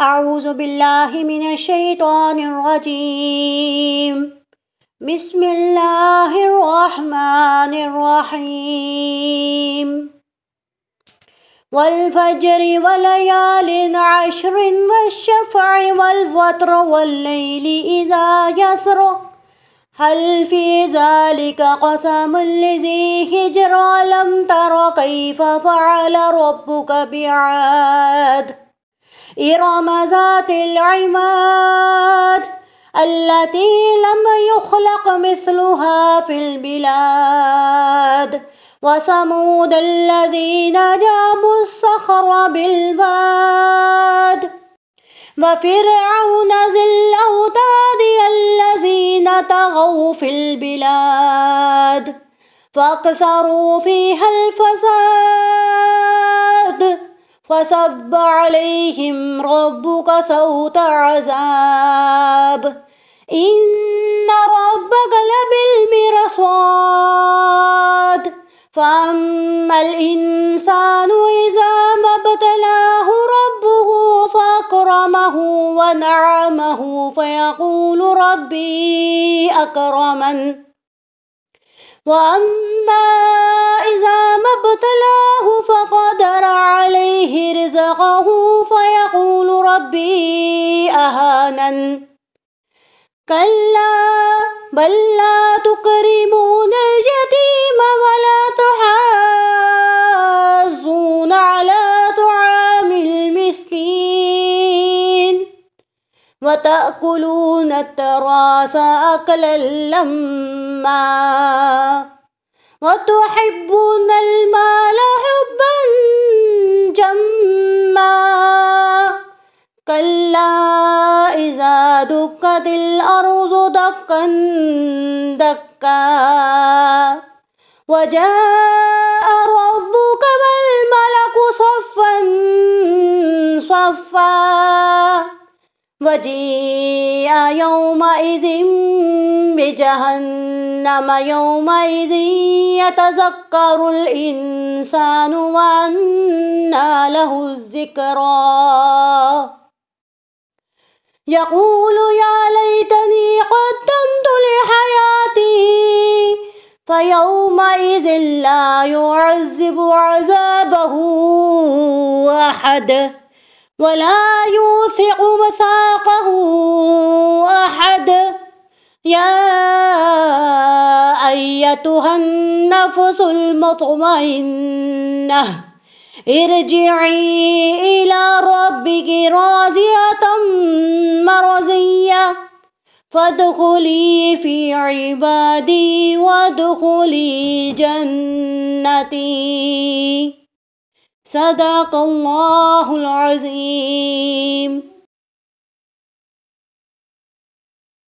أعوذ بالله من الشيطان الرجيم بسم الله الرحمن الرحيم والفجر وليال عشر والشفع والوتر والليل إذا يسر هل في ذلك قسم لذي هجر لم تر كيف فعل ربك بعاد إرم ذات العماد التي لم يخلق مثلها في البلاد وثمود الذين جابوا الصخر بالباد وفرعون ذي الأوتاد الذين طغوا في البلاد فأكثروا فيها الفساد فصب عليهم ربك سوط عذاب إن ربك لبالمرصاد فأما الإنسان إذا ما ابتلاه ربه فأكرمه ونعمه فيقول ربي أكرمن وأما إذا ما ابتلاه كلا بل لا تكرمون اليتيم ولا تحاضون على طعام المسكين وتأكلون التراث أكلا لما وتحبون المال حبا ودكت الأرض دكا دكا وجاء ربك والملك صفا صفا وجيء يومئذ بجهنم يومئذ يتذكر الإنسان وأنى له الذكرى يقول يا ليتني قدمت لحياتي فيومئذ لا يعذب عذابه أحد ولا يوثق وثاقه أحد يا أيتها النفس المطمئنة ارجعي إلى ربك راضية المرزية فادخلي في عبادي وادخلي جنتي صدق الله العظيم